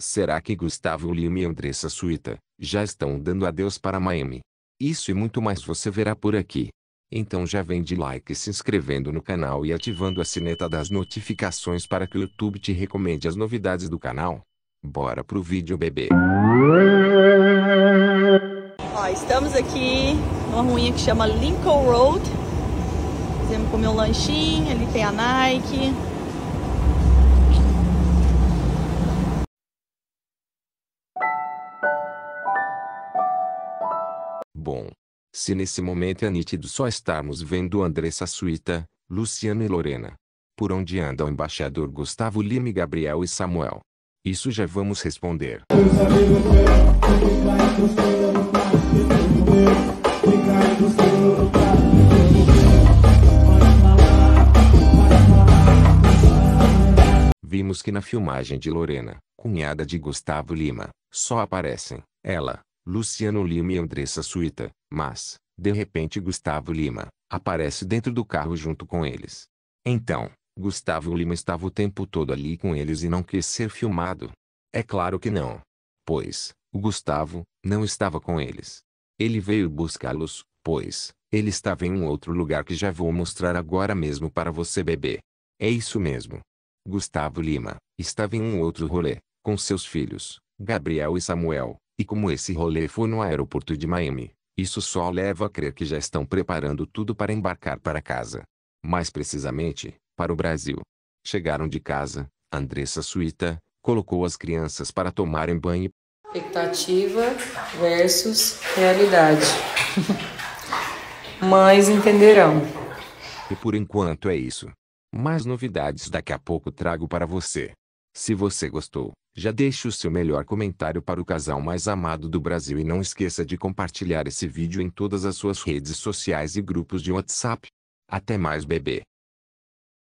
Será que Gustavo Lima e Andressa Suíta já estão dando adeus para Miami? Isso e muito mais você verá por aqui. Então já vem de like se inscrevendo no canal e ativando a sineta das notificações para que o YouTube te recomende as novidades do canal. Bora pro vídeo bebê. Ó, estamos aqui numa ruinha que chama Lincoln Road. Fizemos comer um lanchinho, ali tem a Nike, bom. Se nesse momento é nítido só estarmos vendo Andressa Suíta, Luciano e Lorena. Por onde anda o embaixador Gustavo Lima Gabriel e Samuel? Isso já vamos responder. Vimos que na filmagem de Lorena, cunhada de Gustavo Lima, só aparecem ela, Luciano Lima e Andressa Suíta, mas, de repente Gustavo Lima, aparece dentro do carro junto com eles. Então, Gustavo Lima estava o tempo todo ali com eles e não quis ser filmado. É claro que não. Pois, o Gustavo, não estava com eles. Ele veio buscá-los, pois, ele estava em um outro lugar que já vou mostrar agora mesmo para você beber. É isso mesmo. Gustavo Lima, estava em um outro rolê, com seus filhos, Gabriel e Samuel, e como esse rolê foi no aeroporto de Miami, isso só leva a crer que já estão preparando tudo para embarcar para casa. Mais precisamente, para o Brasil. Chegaram de casa, Andressa Suíta colocou as crianças para tomarem banho. Expectativa versus realidade. Mães entenderão. E por enquanto é isso. Mais novidades daqui a pouco trago para você. Se você gostou, já deixe o seu melhor comentário para o casal mais amado do Brasil e não esqueça de compartilhar esse vídeo em todas as suas redes sociais e grupos de WhatsApp. Até mais bebê!